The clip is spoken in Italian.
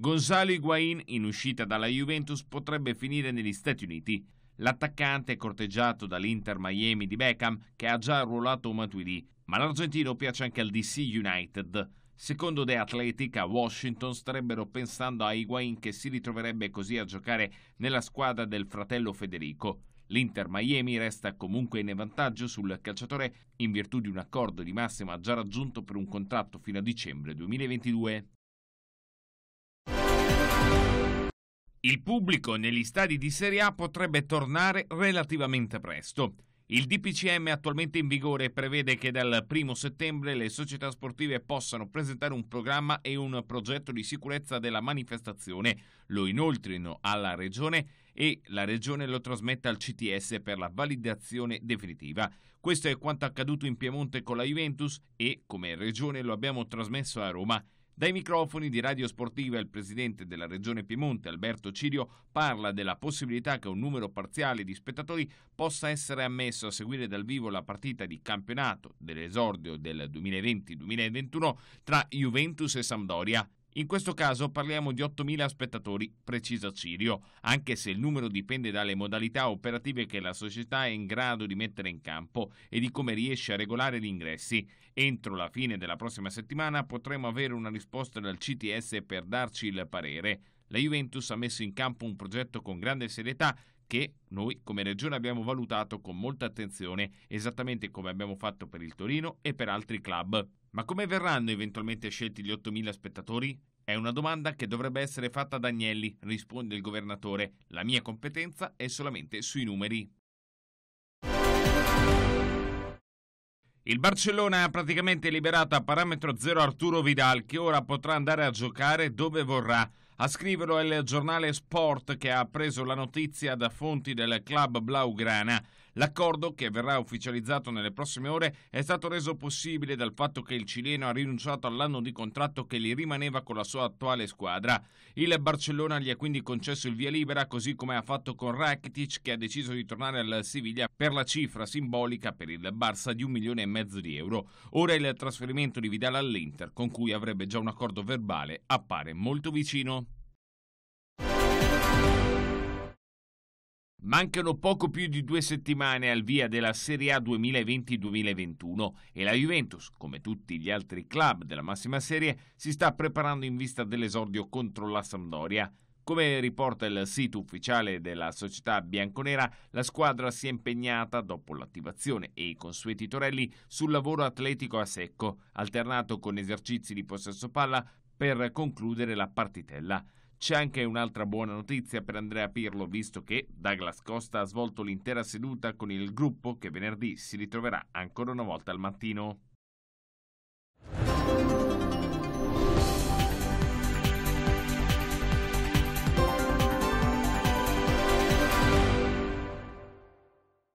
Gonzalo Higuain, in uscita dalla Juventus, potrebbe finire negli Stati Uniti. L'attaccante è corteggiato dall'Inter Miami di Beckham, che ha già arruolato Matuidi, ma l'argentino piace anche al DC United. Secondo The Athletic, a Washington starebbero pensando a Higuain che si ritroverebbe così a giocare nella squadra del fratello Federico. L'Inter Miami resta comunque in vantaggio sul calciatore in virtù di un accordo di massima già raggiunto per un contratto fino a dicembre 2022. Il pubblico negli stadi di Serie A potrebbe tornare relativamente presto. Il DPCM attualmente in vigore prevede che dal 1 settembre le società sportive possano presentare un programma e un progetto di sicurezza della manifestazione, lo inoltrino alla Regione e la Regione lo trasmetta al CTS per la validazione definitiva. Questo è quanto accaduto in Piemonte con la Juventus e, come Regione, lo abbiamo trasmesso a Roma dai microfoni di Radio Sportiva il presidente della Regione Piemonte, Alberto Cirio, parla della possibilità che un numero parziale di spettatori possa essere ammesso a seguire dal vivo la partita di campionato dell'esordio del 2020-2021 tra Juventus e Sampdoria. In questo caso parliamo di 8.000 spettatori, precisa Cirio, anche se il numero dipende dalle modalità operative che la società è in grado di mettere in campo e di come riesce a regolare gli ingressi. Entro la fine della prossima settimana potremo avere una risposta dal CTS per darci il parere. La Juventus ha messo in campo un progetto con grande serietà che noi come regione abbiamo valutato con molta attenzione, esattamente come abbiamo fatto per il Torino e per altri club. Ma come verranno eventualmente scelti gli 8.000 spettatori? È una domanda che dovrebbe essere fatta ad Agnelli, risponde il governatore. La mia competenza è solamente sui numeri. Il Barcellona ha praticamente liberato a parametro zero Arturo Vidal, che ora potrà andare a giocare dove vorrà. A scriverlo è il giornale Sport che ha preso la notizia da fonti del club Blaugrana. L'accordo, che verrà ufficializzato nelle prossime ore, è stato reso possibile dal fatto che il cileno ha rinunciato all'anno di contratto che gli rimaneva con la sua attuale squadra. Il Barcellona gli ha quindi concesso il via libera, così come ha fatto con Rakitic, che ha deciso di tornare al Siviglia per la cifra simbolica per il Barça di un milione e mezzo di euro. Ora il trasferimento di Vidal all'Inter, con cui avrebbe già un accordo verbale, appare molto vicino. Mancano poco più di due settimane al via della Serie A 2020-2021 e la Juventus, come tutti gli altri club della massima serie, si sta preparando in vista dell'esordio contro la Sampdoria. Come riporta il sito ufficiale della società bianconera, la squadra si è impegnata, dopo l'attivazione e i consueti torelli, sul lavoro atletico a secco, alternato con esercizi di possesso palla per concludere la partitella. C'è anche un'altra buona notizia per Andrea Pirlo, visto che Douglas Costa ha svolto l'intera seduta con il gruppo che venerdì si ritroverà ancora una volta al mattino.